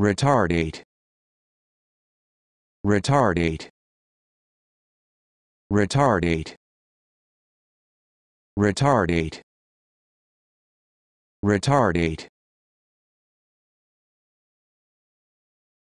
retardate retardate retardate retardate retardate